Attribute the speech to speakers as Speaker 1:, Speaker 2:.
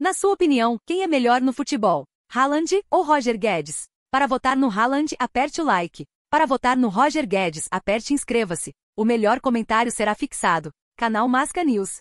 Speaker 1: Na sua opinião, quem é melhor no futebol? Haaland ou Roger Guedes? Para votar no Haaland, aperte o like. Para votar no Roger Guedes, aperte inscreva-se. O melhor comentário será fixado. Canal Masca News.